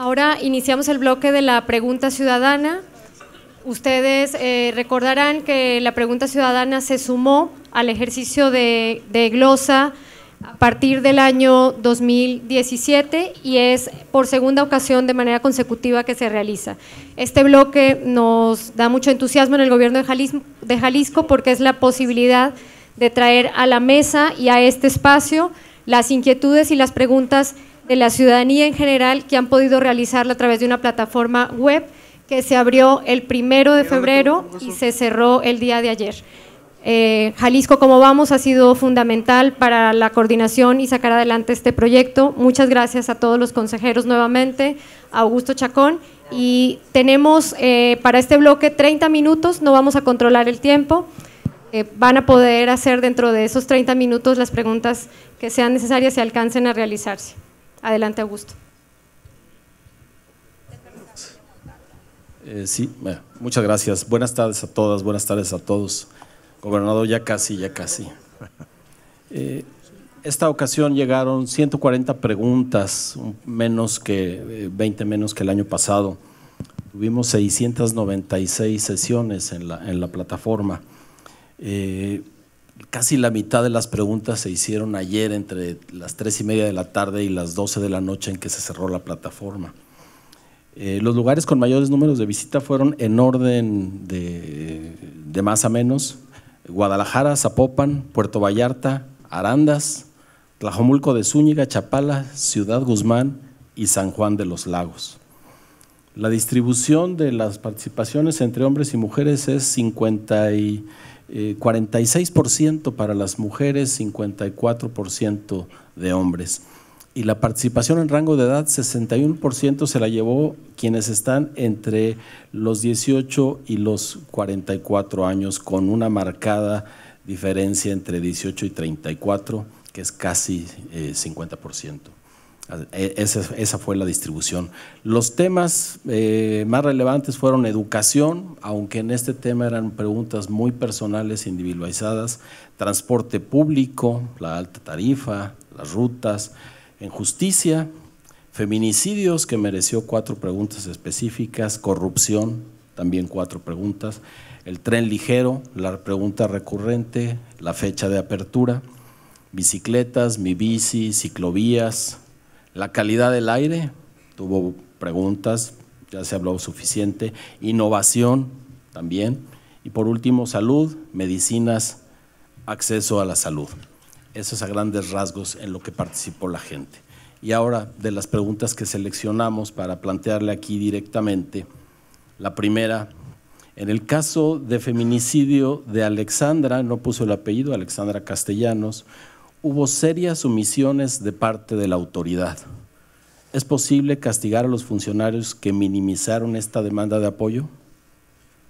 Ahora iniciamos el bloque de la pregunta ciudadana. Ustedes eh, recordarán que la pregunta ciudadana se sumó al ejercicio de, glosa a partir del año 2017 y es por segunda ocasión de manera consecutiva que se realiza. Este bloque nos da mucho entusiasmo en el gobierno de Jalisco porque es la posibilidad de traer a la mesa y a este espacio las inquietudes y las preguntas de la ciudadanía en general que han podido realizarla a través de una plataforma web que se abrió el primero de febrero y se cerró el día de ayer. Eh, Jalisco, como vamos, ha sido fundamental para la coordinación y sacar adelante este proyecto. Muchas gracias a todos los consejeros nuevamente, a Augusto Chacón. Y tenemos eh, para este bloque 30 minutos, no vamos a controlar el tiempo. Eh, van a poder hacer dentro de esos 30 minutos las preguntas que sean necesarias y alcancen a realizarse. Adelante, Augusto. Eh, sí, eh, muchas gracias. Buenas tardes a todas, buenas tardes a todos. Gobernador, ya casi, ya casi. Eh, esta ocasión llegaron 140 preguntas, menos que 20 menos que el año pasado. Tuvimos 696 sesiones en la, en la plataforma casi la mitad de las preguntas se hicieron ayer entre las tres y media de la tarde y las 12 de la noche en que se cerró la plataforma. Eh, los lugares con mayores números de visita fueron en orden de, de más a menos Guadalajara, Zapopan, Puerto Vallarta, Arandas, Tlajomulco de Zúñiga, Chapala, Ciudad Guzmán y San Juan de los Lagos. La distribución de las participaciones entre hombres y mujeres es 50 y 46% eh, para las mujeres, 54% de hombres. Y la participación en rango de edad, 61% se la llevó quienes están entre los 18 y los 44 años, con una marcada diferencia entre 18 y 34, que es casi 50%. Eh, e, esa, fue la distribución. Los temas eh, más relevantes fueron educación, aunque en este tema eran preguntas muy personales, individualizadas, transporte público, la alta tarifa, las rutas, en justicia, feminicidios, que mereció cuatro preguntas específicas, corrupción, también cuatro preguntas, el tren ligero, la pregunta recurrente, la fecha de apertura, bicicletas, mi bici, ciclovías, la calidad del aire, tuvo preguntas, ya se habló suficiente. Innovación, también. Y por último, salud, medicinas, acceso a la salud. Eso es a grandes rasgos en lo que participó la gente. Y ahora, de las preguntas que seleccionamos para plantearle aquí directamente, la primera, en el caso de feminicidio de Alexandra, no puso el apellido, Alexandra Castellanos, hubo serias omisiones de parte de la autoridad. ¿Es posible castigar a los funcionarios que minimizaron esta demanda de apoyo?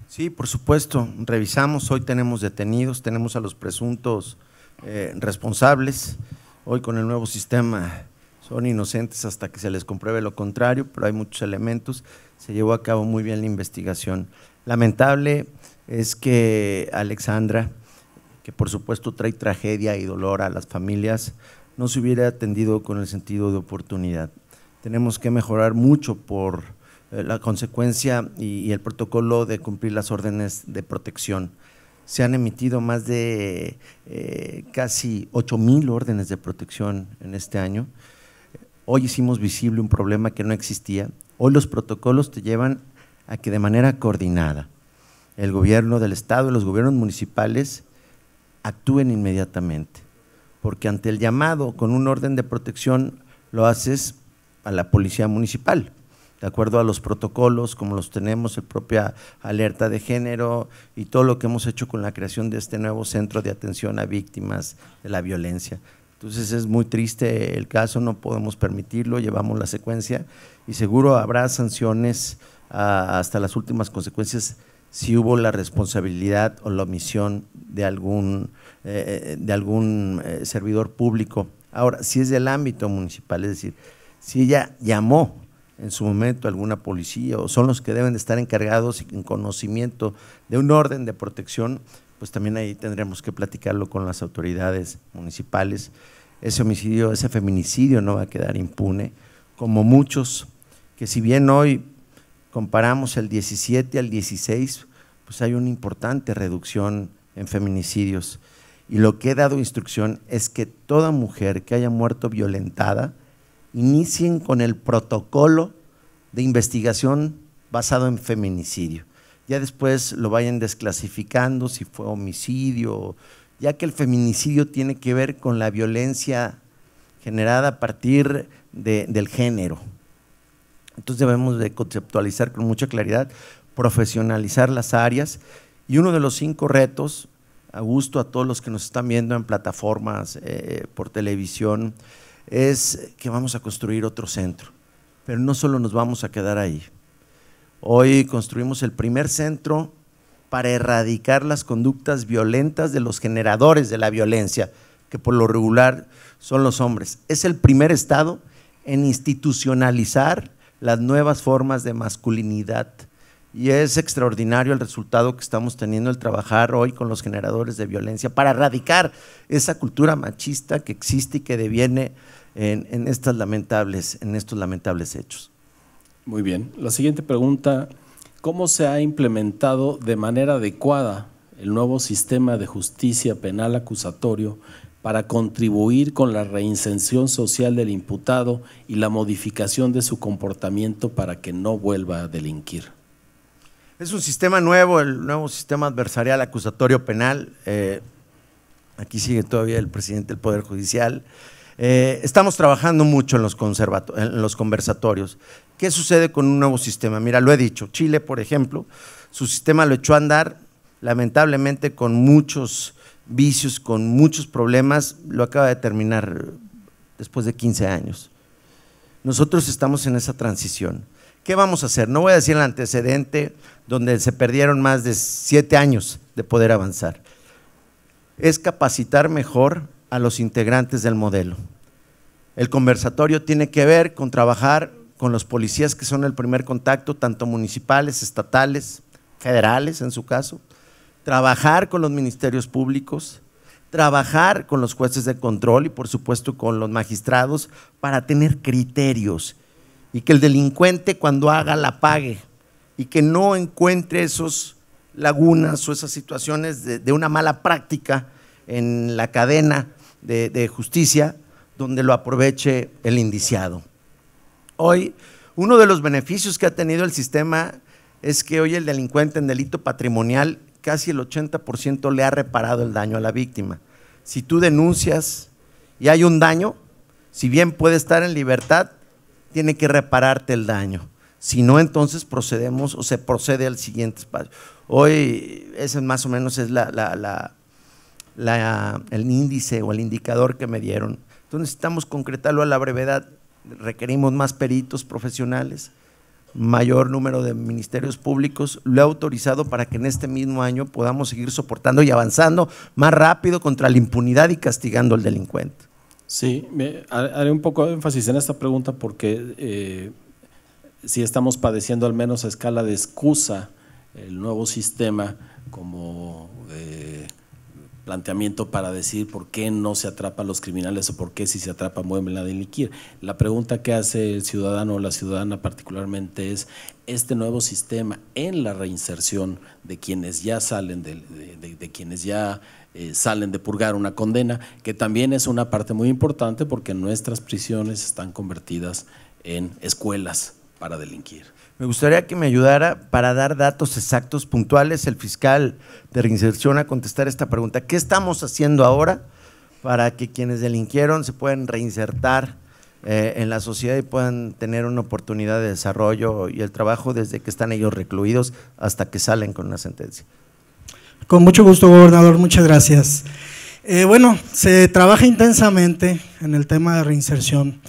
Sí, por supuesto. Revisamos, hoy tenemos detenidos, tenemos a los presuntos eh, responsables. Hoy con el nuevo sistema son inocentes hasta que se les compruebe lo contrario, pero hay muchos elementos. Se llevó a cabo muy bien la investigación. Lamentable es que Alexandra que por supuesto trae tragedia y dolor a las familias, no se hubiera atendido con el sentido de oportunidad. Tenemos que mejorar mucho por eh, la consecuencia y, el protocolo de cumplir las órdenes de protección. Se han emitido más de eh, casi casi mil órdenes de protección en este año. Hoy hicimos visible un problema que no existía. Hoy los protocolos te llevan a que de manera coordinada el gobierno del Estado y los gobiernos municipales actúen inmediatamente, porque ante el llamado con un orden de protección lo haces a la policía municipal, de acuerdo a los protocolos como los tenemos, el propia alerta de género y todo lo que hemos hecho con la creación de este nuevo centro de atención a víctimas de la violencia. Entonces es muy triste el caso, no podemos permitirlo, llevamos la secuencia y seguro habrá sanciones ah, hasta las últimas consecuencias si hubo la responsabilidad o la omisión de algún, eh, eh, de algún eh, servidor público. Ahora, si es del ámbito municipal, es decir, si ella llamó en su momento alguna policía o son los que deben de estar encargados en conocimiento de un orden de protección, pues también ahí tendremos que platicarlo con las autoridades municipales. Ese homicidio, ese feminicidio no va a quedar impune, como muchos que si bien hoy comparamos el 17 al 16, pues hay una importante reducción en feminicidios. Y lo que he dado instrucción es que toda mujer que haya muerto violentada, inicien con el protocolo de investigación basado en feminicidio. Ya después lo vayan desclasificando si fue homicidio, ya que el feminicidio tiene que ver con la violencia generada a partir de, del género. Entonces debemos de conceptualizar con mucha claridad profesionalizar las áreas. Y uno de los cinco retos, a gusto a todos los que nos están viendo en plataformas, eh, por televisión, es que vamos a construir otro centro. Pero no solo nos vamos a quedar ahí. Hoy construimos el primer centro para erradicar las conductas violentas de los generadores de la violencia, que por lo regular son los hombres. Es el primer estado en institucionalizar las nuevas formas de masculinidad y es extraordinario el resultado que estamos teniendo el trabajar hoy con los generadores de violencia para erradicar esa cultura machista que existe y que deviene en, estas lamentables, en estos lamentables hechos. Muy bien. La siguiente pregunta, ¿cómo se ha implementado de manera adecuada el nuevo sistema de justicia penal acusatorio para contribuir con la reinserción social del imputado y la modificación de su comportamiento para que no vuelva a delinquir? Es un sistema nuevo, el nuevo sistema adversarial acusatorio penal. Eh, aquí sigue todavía el presidente del Poder Judicial. Eh, estamos trabajando mucho en los, en los conversatorios. ¿Qué sucede con un nuevo sistema? Mira, lo he dicho, Chile, por ejemplo, su sistema lo echó a andar, lamentablemente, con muchos vicios, con muchos problemas, lo acaba de terminar después de 15 años. Nosotros estamos en esa transición. ¿Qué vamos a hacer? No voy a decir el antecedente donde se perdieron más de siete años de poder avanzar. Es capacitar mejor a los integrantes del modelo. El conversatorio tiene que ver con trabajar con los policías que son el primer contacto, tanto municipales, estatales, federales en su caso, trabajar con los ministerios públicos, trabajar con los jueces de control y por supuesto con los magistrados para tener criterios y que el delincuente cuando haga la pague y que no encuentre esas lagunas o esas situaciones de, una mala práctica en la cadena de, de justicia donde lo aproveche el indiciado. Hoy, uno de los beneficios que ha tenido el sistema es que hoy el delincuente en delito patrimonial casi el 80% le ha reparado el daño a la víctima. Si tú denuncias y hay un daño, si bien puede estar en libertad, tiene que repararte el daño. Si no, entonces procedemos o se procede al siguiente espacio. Hoy ese más o menos es la, el índice o el indicador que me dieron. Entonces necesitamos concretarlo a la brevedad. Requerimos más peritos profesionales, mayor número de ministerios públicos. Lo he autorizado para que en este mismo año podamos seguir soportando y avanzando más rápido contra la impunidad y castigando al delincuente. Sí, me haré un poco de énfasis en esta pregunta porque eh, si estamos padeciendo al menos a escala de excusa el nuevo sistema como planteamiento para decir por qué no se atrapan los criminales o por qué si se atrapan mueven la delinquir. La pregunta que hace el ciudadano o la ciudadana particularmente es, este nuevo sistema en la reinserción de quienes ya salen, de quienes ya eh, salen de purgar una condena, que también es una parte muy importante porque nuestras prisiones están convertidas en escuelas para delinquir. Me gustaría que me ayudara para dar datos exactos, puntuales, el fiscal de reinserción a contestar esta pregunta. ¿Qué estamos haciendo ahora para que quienes delinquieron se puedan reinsertar eh, en la sociedad y puedan tener una oportunidad de desarrollo y el trabajo desde que están ellos recluidos hasta que salen con una sentencia? Con mucho gusto, gobernador, muchas gracias. Eh, bueno, se trabaja intensamente en el tema de reinserción.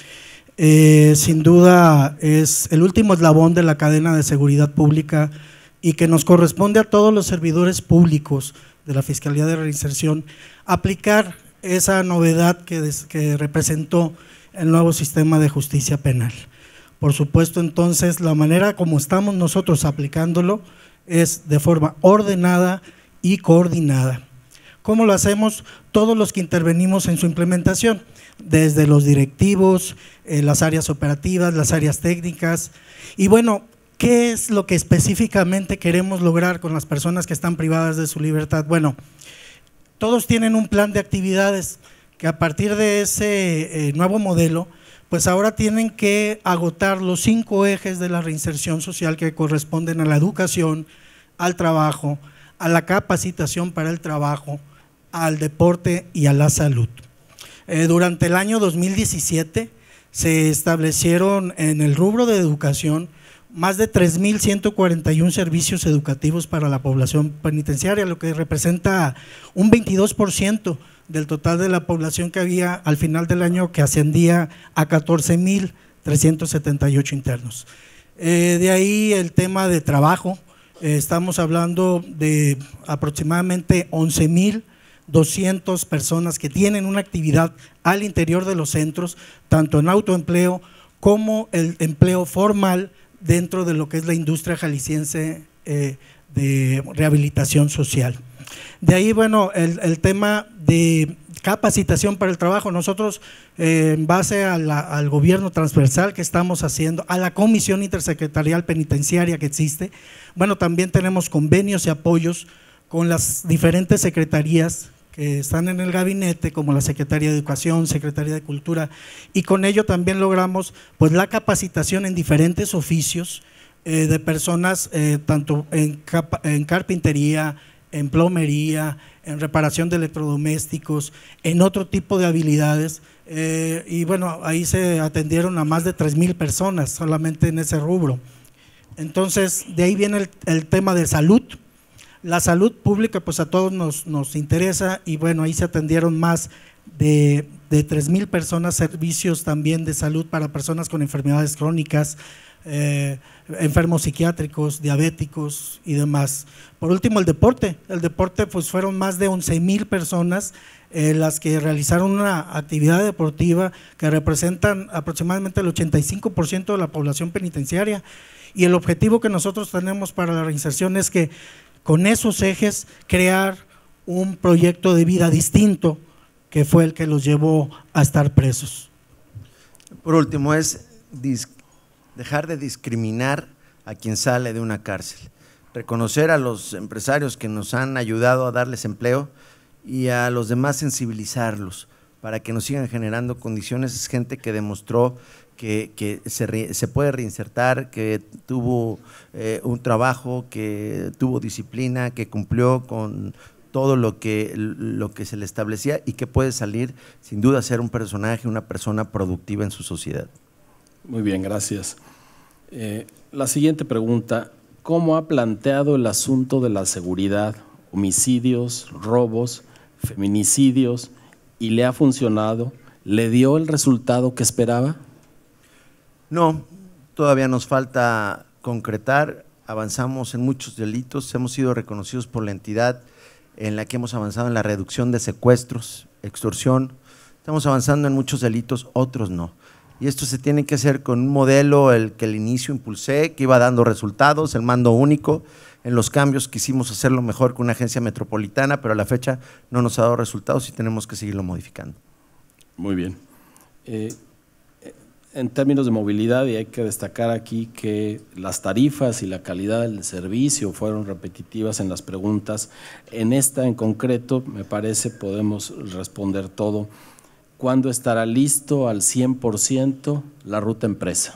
Eh, sin duda es el último eslabón de la cadena de seguridad pública y que nos corresponde a todos los servidores públicos de la Fiscalía de Reinserción aplicar esa novedad que, que representó el nuevo sistema de justicia penal. Por supuesto, entonces, la manera como estamos nosotros aplicándolo es de forma ordenada, y coordinada. ¿Cómo lo hacemos? Todos los que intervenimos en su implementación, desde los directivos, eh, las áreas operativas, las áreas técnicas. Y bueno, ¿qué es lo que específicamente queremos lograr con las personas que están privadas de su libertad? Bueno, todos tienen un plan de actividades que a partir de ese eh, nuevo modelo, pues ahora tienen que agotar los cinco ejes de la reinserción social que corresponden a la educación, al trabajo, a la capacitación para el trabajo, al deporte y a la salud. Eh, durante el año 2017 se establecieron en el rubro de educación más de 3.141 servicios educativos para la población penitenciaria, lo que representa un 22% del total de la población que había al final del año, que ascendía a 14.378 internos. Eh, de ahí el tema de trabajo, estamos hablando de aproximadamente 11.200 personas que tienen una actividad al interior de los centros, tanto en autoempleo como el empleo formal dentro de lo que es la industria jalisciense eh, de rehabilitación social. De ahí, bueno, el, el tema de capacitación para el trabajo. Nosotros, eh, en base al gobierno transversal que estamos haciendo, a la comisión intersecretarial penitenciaria que existe, bueno, también tenemos convenios y apoyos con las diferentes secretarías que están en el gabinete, como la Secretaría de Educación, Secretaría de Cultura, y con ello también logramos pues la capacitación en diferentes oficios eh, de personas, eh, tanto en, en carpintería, en plomería, en reparación de electrodomésticos, en otro tipo de habilidades. Eh, y bueno, ahí se atendieron a más de 3.000 personas solamente en ese rubro. Entonces, de ahí viene el, tema de salud. La salud pública, pues a todos nos, nos interesa y bueno, ahí se atendieron más de, de 3.000 personas, servicios también de salud para personas con enfermedades crónicas. Eh, enfermos psiquiátricos, diabéticos y demás. Por último, el deporte. El deporte, pues fueron más de 11.000 mil personas eh, las que realizaron una actividad deportiva que representan aproximadamente el 85% de la población penitenciaria. Y el objetivo que nosotros tenemos para la reinserción es que con esos ejes crear un proyecto de vida distinto que fue el que los llevó a estar presos. Por último, es dejar de discriminar a quien sale de una cárcel, reconocer a los empresarios que nos han ayudado a darles empleo y a los demás sensibilizarlos para que nos sigan generando condiciones. Es gente que demostró que, se, puede reinsertar, que tuvo eh, un trabajo, que tuvo disciplina, que cumplió con todo lo que, lo que se le establecía y que puede salir sin duda a ser un personaje, una persona productiva en su sociedad. Muy bien, gracias. Eh, la siguiente pregunta, ¿cómo ha planteado el asunto de la seguridad, homicidios, robos, feminicidios y le ha funcionado? ¿Le dio el resultado que esperaba? No, todavía nos falta concretar, avanzamos en muchos delitos, hemos sido reconocidos por la entidad en la que hemos avanzado en la reducción de secuestros, extorsión, estamos avanzando en muchos delitos, otros no y esto se tiene que hacer con un modelo, el que al inicio impulsé, que iba dando resultados, el mando único. En los cambios quisimos hacerlo mejor con una agencia metropolitana, pero a la fecha no nos ha dado resultados y tenemos que seguirlo modificando. Muy bien. Eh, eh, en términos de movilidad, y hay que destacar aquí que las tarifas y la calidad del servicio fueron repetitivas en las preguntas. En esta en concreto, me parece, podemos responder todo. ¿Cuándo estará listo al 100% la ruta empresa?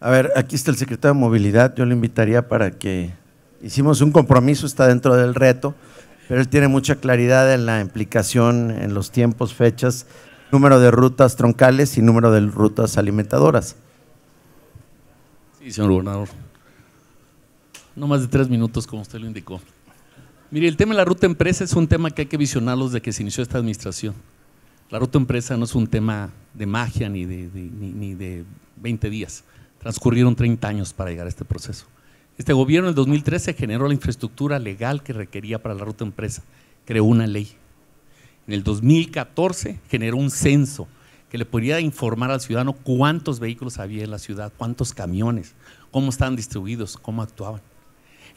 A ver, aquí está el secretario de Movilidad, yo le invitaría para que hicimos un compromiso, está dentro del reto, pero él tiene mucha claridad en la implicación, en los tiempos, fechas, número de rutas troncales y número de rutas alimentadoras. Sí, señor gobernador. No más de tres minutos, como usted lo indicó. Mire, el tema de la ruta empresa es un tema que hay que visionarlos desde que se inició esta administración. La Ruta empresa no es un tema de magia ni de, 20 días. Transcurrieron 30 años para llegar a este proceso. Este gobierno en el 2013 generó la infraestructura legal que requería para la ruta empresa, creó una ley. En el 2014 generó un censo que le podría informar al ciudadano cuántos vehículos había en la ciudad, cuántos camiones, cómo estaban distribuidos, cómo actuaban.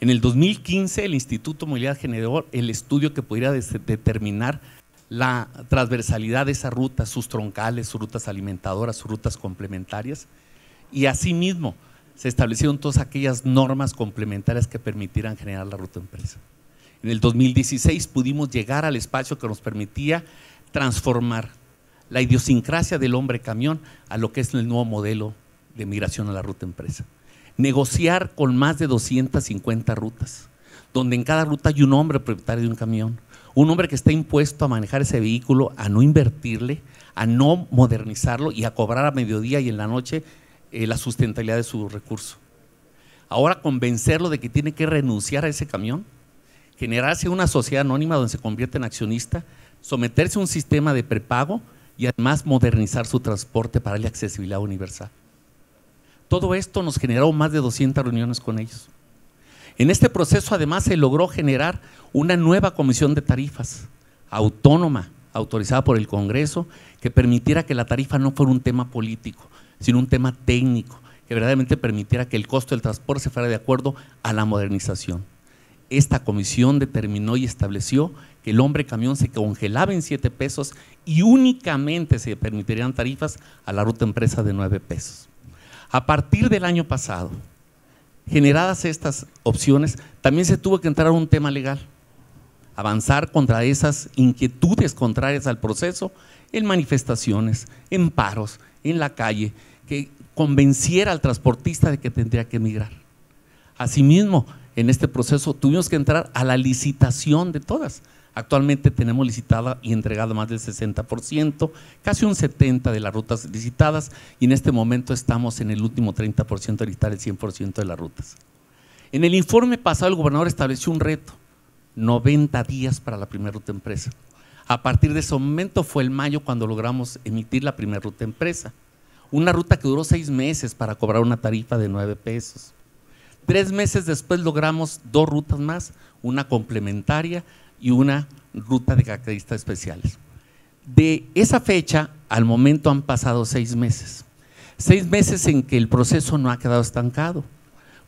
En el 2015 el Instituto de Movilidad generó el estudio que podría determinar la transversalidad de esa ruta, sus troncales, sus rutas alimentadoras, sus rutas complementarias, y asimismo se establecieron todas aquellas normas complementarias que permitieran generar la ruta empresa. En el 2016 pudimos llegar al espacio que nos permitía transformar la idiosincrasia del hombre camión a lo que es el nuevo modelo de migración a la ruta empresa. Negociar con más de 250 rutas, donde en cada ruta hay un hombre propietario de un camión, un hombre que está impuesto a manejar ese vehículo, a no invertirle, a no modernizarlo y a cobrar a mediodía y en la noche eh, la sustentabilidad de su recurso. Ahora convencerlo de que tiene que renunciar a ese camión, generarse una sociedad anónima donde se convierte en accionista, someterse a un sistema de prepago y además modernizar su transporte para la accesibilidad universal. Todo esto nos generó más de 200 reuniones con ellos. En este proceso además se logró generar una nueva comisión de tarifas autónoma, autorizada por el Congreso, que permitiera que la tarifa no fuera un tema político, sino un tema técnico, que verdaderamente permitiera que el costo del transporte se fuera de acuerdo a la modernización. Esta comisión determinó y estableció que el hombre camión se congelaba en siete pesos y únicamente se permitirían tarifas a la ruta empresa de nueve pesos. A partir del año pasado, generadas estas opciones, también se tuvo que entrar a un tema legal, avanzar contra esas inquietudes contrarias al proceso en manifestaciones, en paros, en la calle, que convenciera al transportista de que tendría que emigrar. Asimismo, en este proceso tuvimos que entrar a la licitación de todas. Actualmente tenemos licitada y entregada más del 60%, casi un 70% de las rutas licitadas y en este momento estamos en el último 30% de licitar el 100% de las rutas. En el informe pasado el gobernador estableció un reto, 90 días para la primera ruta empresa. A partir de ese momento fue el mayo cuando logramos emitir la primera ruta empresa. Una ruta que duró seis meses para cobrar una tarifa de nueve pesos. Tres meses después logramos dos rutas más, una complementaria y una ruta de características especiales. De esa fecha al momento han pasado seis meses. Seis meses en que el proceso no ha quedado estancado,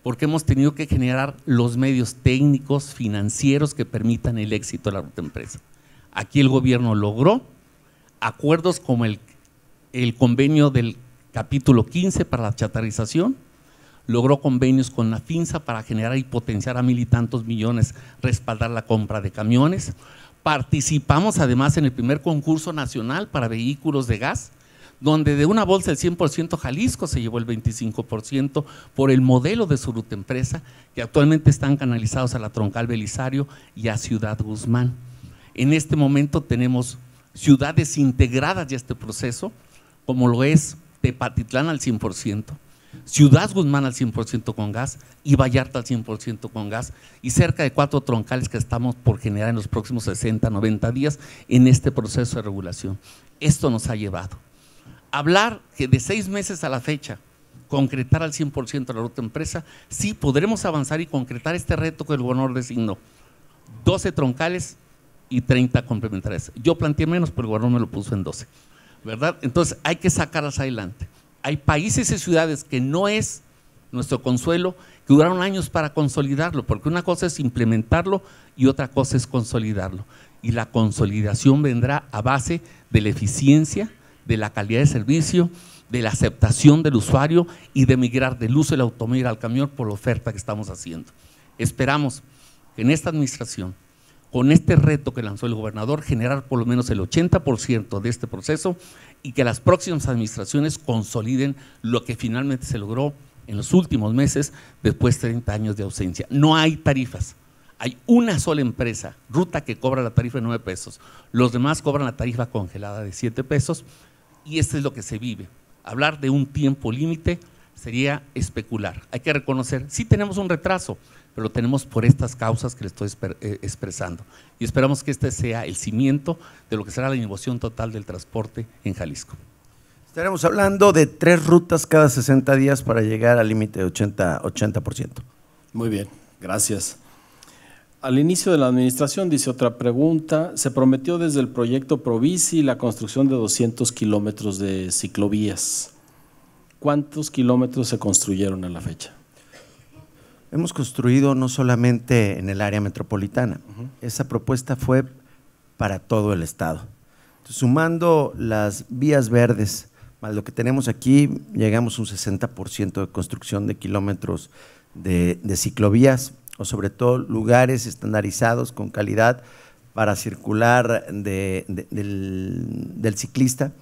porque hemos tenido que generar los medios técnicos, financieros que permitan el éxito de la ruta empresa. Aquí el gobierno logró acuerdos como el, convenio del capítulo 15 para la chatarización logró convenios con la FINSA para generar y potenciar a mil y tantos millones, respaldar la compra de camiones. Participamos además en el primer concurso nacional para vehículos de gas, donde de una bolsa el 100% Jalisco se llevó el 25% por el modelo de su ruta empresa, que actualmente están canalizados a la Troncal Belisario y a Ciudad Guzmán. En este momento tenemos ciudades integradas ya este proceso, como lo es Tepatitlán al 100%, Ciudad Guzmán al 100% con gas y Vallarta al 100% con gas y cerca de cuatro troncales que estamos por generar en los próximos 60, 90 días en este proceso de regulación. Esto nos ha llevado. Hablar que de seis meses a la fecha concretar al 100% la ruta empresa, sí podremos avanzar y concretar este reto que el gobernador designó. 12 troncales y 30 complementarias. Yo planteé menos, pero el gobernador me lo puso en 12. ¿Verdad? Entonces hay que sacarlas adelante hay países y ciudades que no es nuestro consuelo, que duraron años para consolidarlo, porque una cosa es implementarlo y otra cosa es consolidarlo. Y la consolidación vendrá a base de la eficiencia, de la calidad de servicio, de la aceptación del usuario y de migrar del uso del automóvil al camión por la oferta que estamos haciendo. Esperamos que en esta administración con este reto que lanzó el gobernador, generar por lo menos el 80% de este proceso y que las próximas administraciones consoliden lo que finalmente se logró en los últimos meses después de 30 años de ausencia. No hay tarifas. Hay una sola empresa, Ruta, que cobra la tarifa de 9 pesos. Los demás cobran la tarifa congelada de 7 pesos y esto es lo que se vive. Hablar de un tiempo límite sería especular. Hay que reconocer, sí tenemos un retraso, pero lo tenemos por estas causas que le estoy eh, expresando. Y esperamos que este sea el cimiento de lo que será la innovación total del transporte en Jalisco. Estaremos hablando de tres rutas cada 60 días para llegar al límite de 80%, 80%. Muy bien, gracias. Al inicio de la administración, dice otra pregunta, se prometió desde el proyecto Provisi la construcción de 200 kilómetros de ciclovías. ¿Cuántos kilómetros se construyeron a la fecha? Hemos construido no solamente en el área metropolitana, esa propuesta fue para todo el Estado. sumando las vías verdes, más lo que tenemos aquí, llegamos a un 60% de construcción de kilómetros de, ciclovías o sobre todo lugares estandarizados con calidad para circular del, del, ciclista.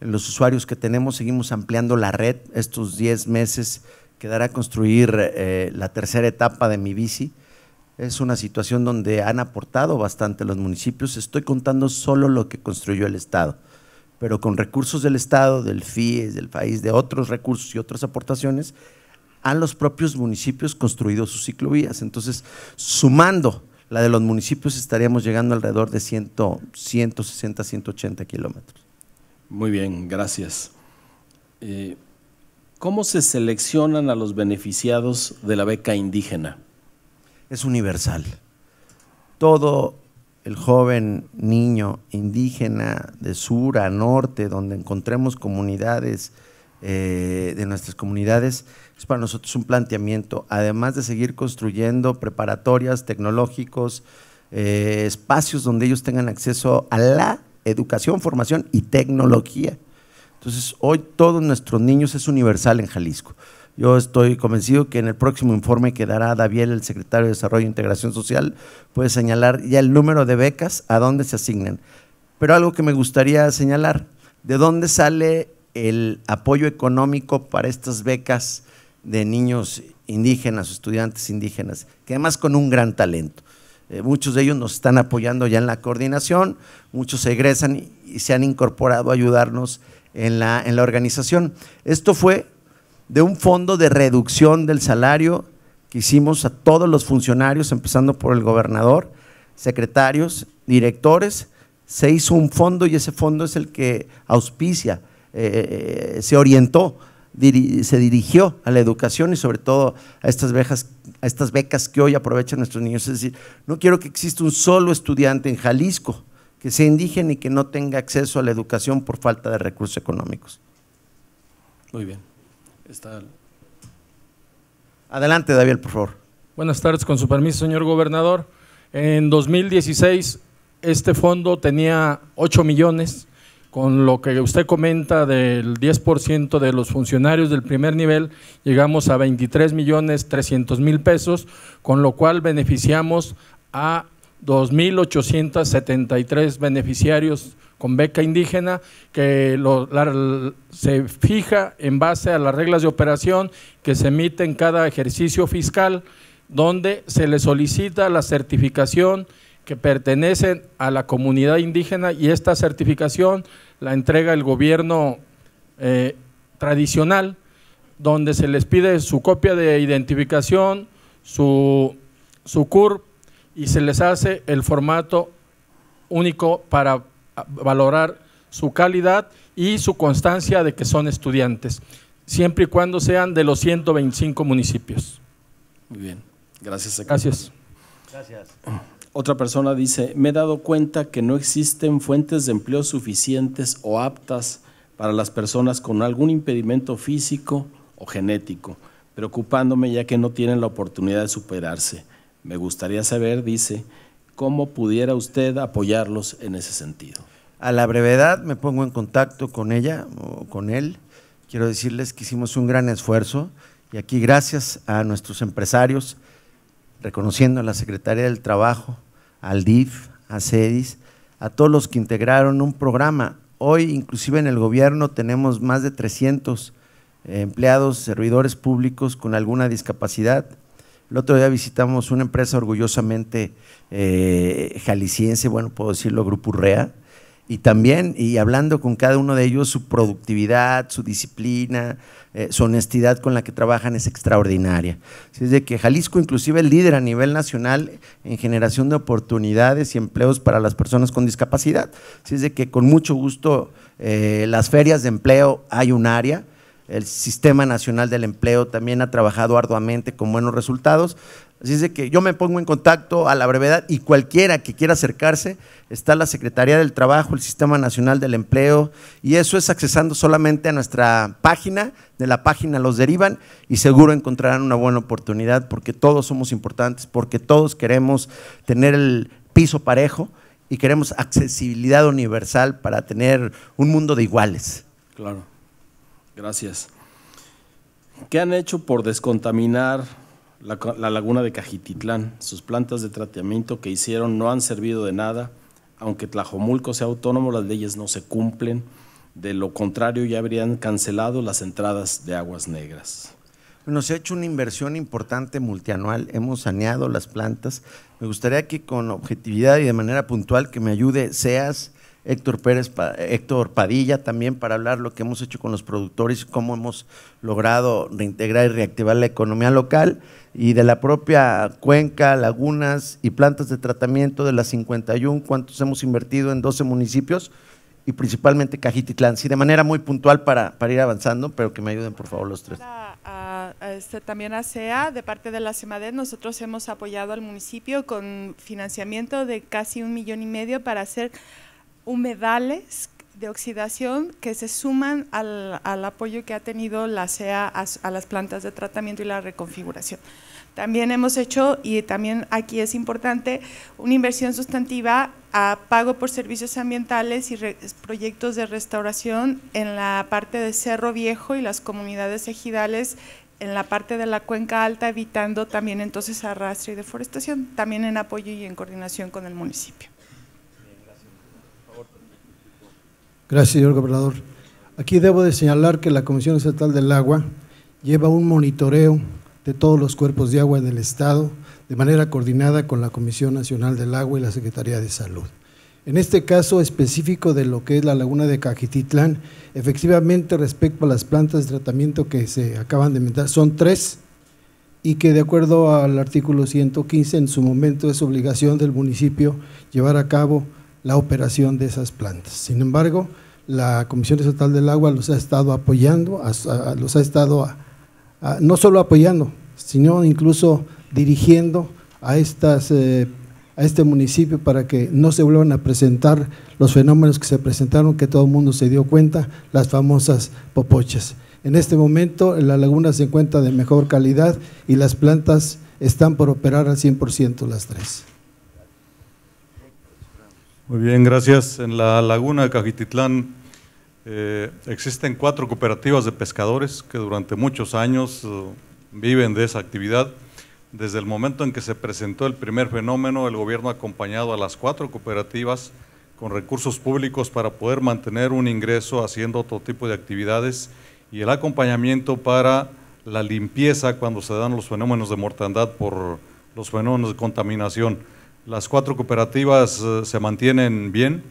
Los usuarios que tenemos seguimos ampliando la red estos 10 meses quedará construir eh, la tercera etapa de mi bici. Es una situación donde han aportado bastante los municipios. Estoy contando solo lo que construyó el Estado, pero con recursos del Estado, del FIES, del país, de otros recursos y otras aportaciones, han los propios municipios construido sus ciclovías. Entonces, sumando la de los municipios, estaríamos llegando alrededor de 160, 180 kilómetros. Muy bien, gracias. Eh, ¿Cómo se seleccionan a los beneficiados de la beca indígena? Es universal. Todo el joven niño indígena de sur a norte, donde encontremos comunidades, eh, de nuestras comunidades, es para nosotros un planteamiento, además de seguir construyendo preparatorias, tecnológicos, eh, espacios donde ellos tengan acceso a la educación, formación y tecnología. Entonces, hoy todos nuestros niños es universal en Jalisco. Yo estoy convencido que en el próximo informe que dará David, el secretario de Desarrollo e Integración Social, puede señalar ya el número de becas a dónde se asignan. Pero algo que me gustaría señalar, ¿de dónde sale el apoyo económico para estas becas de niños indígenas estudiantes indígenas, que además con un gran talento? Eh, muchos de ellos nos están apoyando ya en la coordinación, muchos egresan y se han incorporado a ayudarnos en la, organización. Esto fue de un fondo de reducción del salario que hicimos a todos los funcionarios, empezando por el gobernador, secretarios, directores. Se hizo un fondo y ese fondo es el que auspicia, eh, eh, se orientó, se dirigió a la educación y sobre todo a estas, a estas becas que hoy aprovechan nuestros niños. Es decir, no quiero que exista un solo estudiante en Jalisco que sea indígena y que no tenga acceso a la educación por falta de recursos económicos. Muy bien. Adelante, David, por favor. Buenas tardes, con su permiso, señor gobernador. En 2016 este fondo tenía 8 millones, con lo que usted comenta del 10% de los funcionarios del primer nivel, llegamos a 23 millones 300 mil pesos, con lo cual beneficiamos a 2.873 beneficiarios con beca indígena, que se fija en base a las reglas de operación que se emiten cada ejercicio fiscal, donde se le solicita la certificación que pertenecen a la comunidad indígena y esta certificación la entrega el gobierno eh, tradicional, donde se les pide su copia de identificación, su, su CURP, y se les hace el formato único para valorar su calidad y su constancia de que son estudiantes, siempre y cuando sean de los 125 municipios. Muy bien, gracias. Gracias. Gracias. Otra persona dice, me he dado cuenta que no existen fuentes de empleo suficientes o aptas para las personas con algún impedimento físico o genético, preocupándome ya que no tienen la oportunidad de superarse. Me gustaría saber, dice, cómo pudiera usted apoyarlos en ese sentido. A la brevedad me pongo en contacto con ella o con él. Quiero decirles que hicimos un gran esfuerzo y aquí gracias a nuestros empresarios, reconociendo a la Secretaría del Trabajo, al DIF, a CEDIS, a todos los que integraron un programa. Hoy inclusive en el gobierno tenemos más de 300 eh, empleados, servidores públicos con alguna discapacidad el otro día visitamos una empresa orgullosamente eh, jalisciense, bueno, puedo decirlo, Grupo Urrea, y también, y hablando con cada uno de ellos, su productividad, su disciplina, eh, su honestidad con la que trabajan es extraordinaria. es de que Jalisco inclusive el líder a nivel nacional en generación de oportunidades y empleos para las personas con discapacidad. Así es de que con mucho gusto eh, las ferias de empleo hay un área el Sistema Nacional del Empleo también ha trabajado arduamente con buenos resultados. Así es que yo me pongo en contacto a la brevedad y cualquiera que quiera acercarse, está la Secretaría del Trabajo, el Sistema Nacional del Empleo, y eso es accesando solamente a nuestra página, de la página los derivan y seguro encontrarán una buena oportunidad porque todos somos importantes, porque todos queremos tener el piso parejo y queremos accesibilidad universal para tener un mundo de iguales. Claro. Gracias. ¿Qué han hecho por descontaminar la, laguna de Cajititlán? Sus plantas de tratamiento que hicieron no han servido de nada. Aunque Tlajomulco sea autónomo, las leyes no se cumplen. De lo contrario, ya habrían cancelado las entradas de aguas negras. Nos ha hecho una inversión importante multianual, hemos saneado las plantas. Me gustaría que con objetividad y de manera puntual que me ayude, seas Héctor, Pérez, Héctor Padilla también para hablar lo que hemos hecho con los productores cómo hemos logrado reintegrar y reactivar la economía local y de la propia cuenca, lagunas y plantas de tratamiento de las 51, cuántos hemos invertido en 12 municipios y principalmente Cajititlán. Sí, de manera muy puntual para, ir avanzando, pero que me ayuden por favor los tres. este, también a de parte de la nosotros hemos apoyado al municipio con financiamiento de casi un millón y medio para hacer humedales de oxidación que se suman al, apoyo que ha tenido la sea a, las plantas de tratamiento y la reconfiguración. También hemos hecho, y también aquí es importante, una inversión sustantiva a pago por servicios ambientales y proyectos de restauración en la parte de Cerro Viejo y las comunidades ejidales en la parte de la cuenca alta, evitando también entonces arrastre y deforestación, también en apoyo y en coordinación con el municipio. Gracias, señor gobernador. Aquí debo de señalar que la Comisión Estatal del Agua lleva un monitoreo de todos los cuerpos de agua en el Estado de manera coordinada con la Comisión Nacional del Agua y la Secretaría de Salud. En este caso específico de lo que es la laguna de Cajititlán, efectivamente respecto a las plantas de tratamiento que se acaban de inventar, son tres y que de acuerdo al artículo 115 en su momento es obligación del municipio llevar a cabo la operación de esas plantas. Sin embargo, la Comisión Estatal del Agua los ha estado apoyando, los ha estado no solo apoyando, sino incluso dirigiendo a, estas, eh, a este municipio para que no se vuelvan a presentar los fenómenos que se presentaron, que todo el mundo se dio cuenta, las famosas popochas. En este momento la laguna se encuentra de mejor calidad y las plantas están por operar al 100% las tres. Muy bien, gracias. En la laguna de Cajititlán eh, existen cuatro cooperativas de pescadores que durante muchos años eh, viven de esa actividad. Desde el momento en que se presentó el primer fenómeno, el gobierno ha acompañado a las cuatro cooperativas con recursos públicos para poder mantener un ingreso haciendo otro tipo de actividades y el acompañamiento para la limpieza cuando se dan los fenómenos de mortandad por los fenómenos de contaminación. Las cuatro cooperativas eh, se mantienen bien,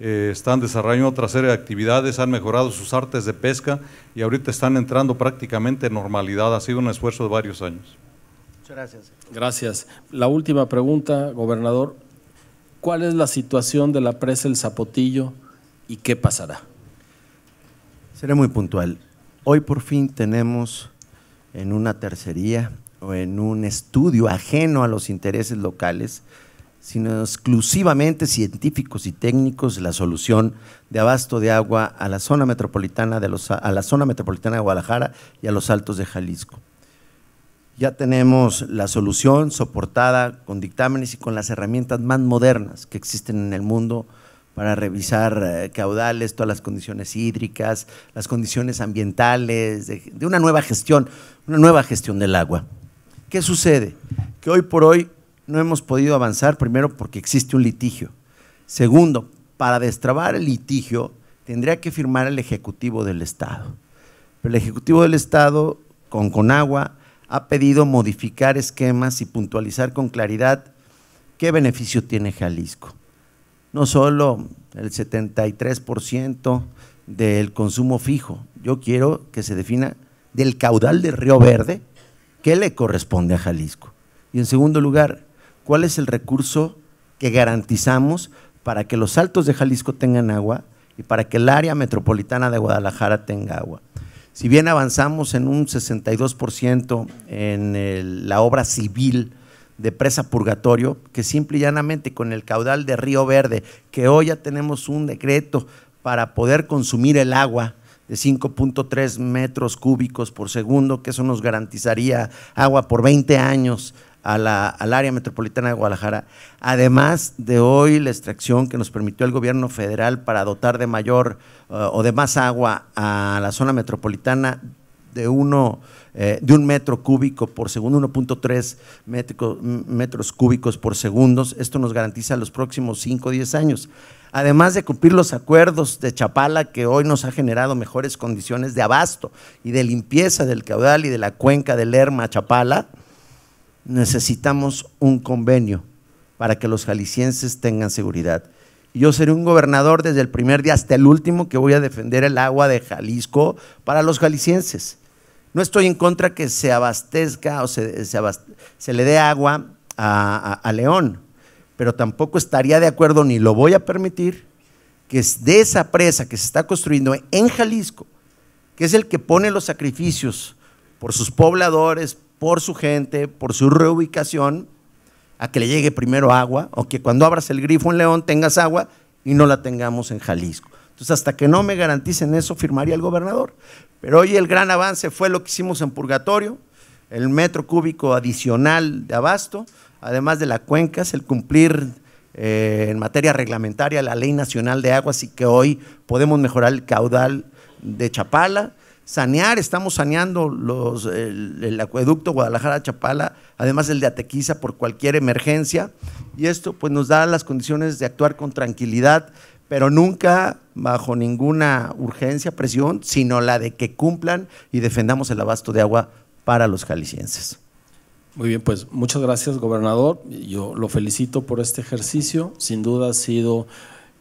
eh, están desarrollando otra serie de actividades, han mejorado sus artes de pesca y ahorita están entrando prácticamente en normalidad. Ha sido un esfuerzo de varios años. Muchas gracias. Gracias. La última pregunta, gobernador. ¿Cuál es la situación de la presa El Zapotillo y qué pasará? Seré muy puntual. Hoy por fin tenemos en una tercería o en un estudio ajeno a los intereses locales sino exclusivamente científicos y técnicos la solución de abasto de agua a la zona metropolitana de, los, a la zona metropolitana de Guadalajara y a los altos de Jalisco. Ya tenemos la solución soportada con dictámenes y con las herramientas más modernas que existen en el mundo para revisar eh, caudales, todas las condiciones hídricas, las condiciones ambientales, de, de una nueva gestión, una nueva gestión del agua. ¿Qué sucede? Que hoy por hoy no hemos podido avanzar, primero porque existe un litigio. Segundo, para destrabar el litigio tendría que firmar el Ejecutivo del Estado. Pero el Ejecutivo del Estado, con Conagua, ha pedido modificar esquemas y puntualizar con claridad qué beneficio tiene Jalisco. No solo el 73% del consumo fijo, yo quiero que se defina del caudal del Río Verde, qué le corresponde a Jalisco. Y en segundo lugar, cuál es el recurso que garantizamos para que los altos de Jalisco tengan agua y para que el área metropolitana de Guadalajara tenga agua. Si bien avanzamos en un 62% en la obra civil de presa purgatorio, que simple y llanamente con el caudal de Río Verde, que hoy ya tenemos un decreto para poder consumir el agua de 5.3 metros cúbicos por segundo, que eso nos garantizaría agua por 20 años al área metropolitana de Guadalajara, además de hoy la extracción que nos permitió el gobierno federal para dotar de mayor eh, o de más agua a la zona metropolitana de uno eh, de un metro cúbico por segundo, 1.3 metros cúbicos por segundos Esto nos garantiza los próximos 5 o 10 años. Además de cumplir los acuerdos de Chapala, que hoy nos ha generado mejores condiciones de abasto y de limpieza del caudal y de la cuenca del Lerma Chapala, necesitamos un convenio para que los jaliscienses tengan seguridad. Yo seré un gobernador desde el primer día hasta el último que voy a defender el agua de Jalisco para los jaliscienses. No estoy en contra que se abastezca o se, le dé agua a, León, pero tampoco estaría de acuerdo ni lo voy a permitir que de esa presa que se está construyendo en Jalisco, que es el que pone los sacrificios por sus pobladores, por su gente, por su reubicación, a que le llegue primero agua o que cuando abras el grifo en León tengas agua y no la tengamos en Jalisco. Entonces, hasta que no me garanticen eso, firmaría el gobernador. Pero hoy el gran avance fue lo que hicimos en Purgatorio, el metro cúbico adicional de abasto, además de la cuenca, el cumplir eh, en materia reglamentaria la Ley Nacional de Aguas y que hoy podemos mejorar el caudal de Chapala, sanear, estamos saneando el, acueducto Guadalajara-Chapala, además el de Atequiza por cualquier emergencia, y esto pues nos da las condiciones de actuar con tranquilidad, pero nunca bajo ninguna urgencia, presión, sino la de que cumplan y defendamos el abasto de agua para los jaliscienses. Muy bien, pues muchas gracias, gobernador. Yo lo felicito por este ejercicio. Sin duda ha sido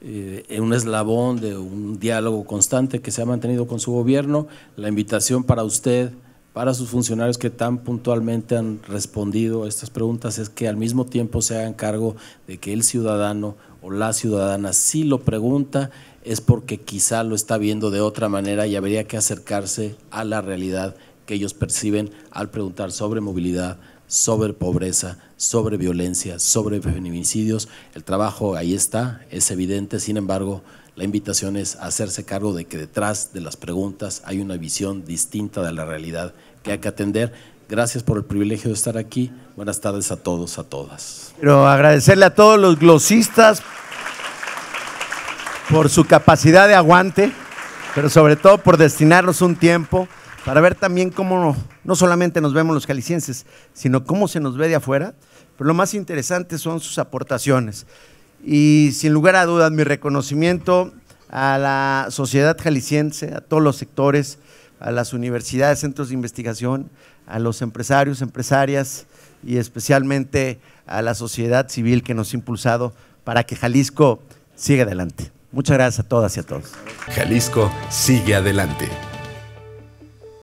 en eh, un eslabón de un diálogo constante que se ha mantenido con su gobierno. La invitación para usted, para sus funcionarios que tan puntualmente han respondido a estas preguntas es que al mismo tiempo se hagan cargo de que el ciudadano o la ciudadana si lo pregunta es porque quizá lo está viendo de otra manera y habría que acercarse a la realidad que ellos perciben al preguntar sobre movilidad, sobre pobreza, sobre violencia, sobre feminicidios. El trabajo ahí está, es evidente, sin embargo, la invitación es hacerse cargo de que detrás de las preguntas hay una visión distinta de la realidad que hay que atender. Gracias por el privilegio de estar aquí. Buenas tardes a todos, a todas. Quiero agradecerle a todos los glosistas por su capacidad de aguante, pero sobre todo por destinarnos un tiempo para ver también cómo no solamente nos vemos los jaliscienses, sino cómo se nos ve de afuera, pero lo más interesante son sus aportaciones. Y sin lugar a dudas, mi reconocimiento a la sociedad jalisciense, a todos los sectores, a las universidades, centros de investigación, a los empresarios, empresarias y especialmente a la sociedad civil que nos ha impulsado para que Jalisco siga adelante. Muchas gracias a todas y a todos. Jalisco sigue adelante.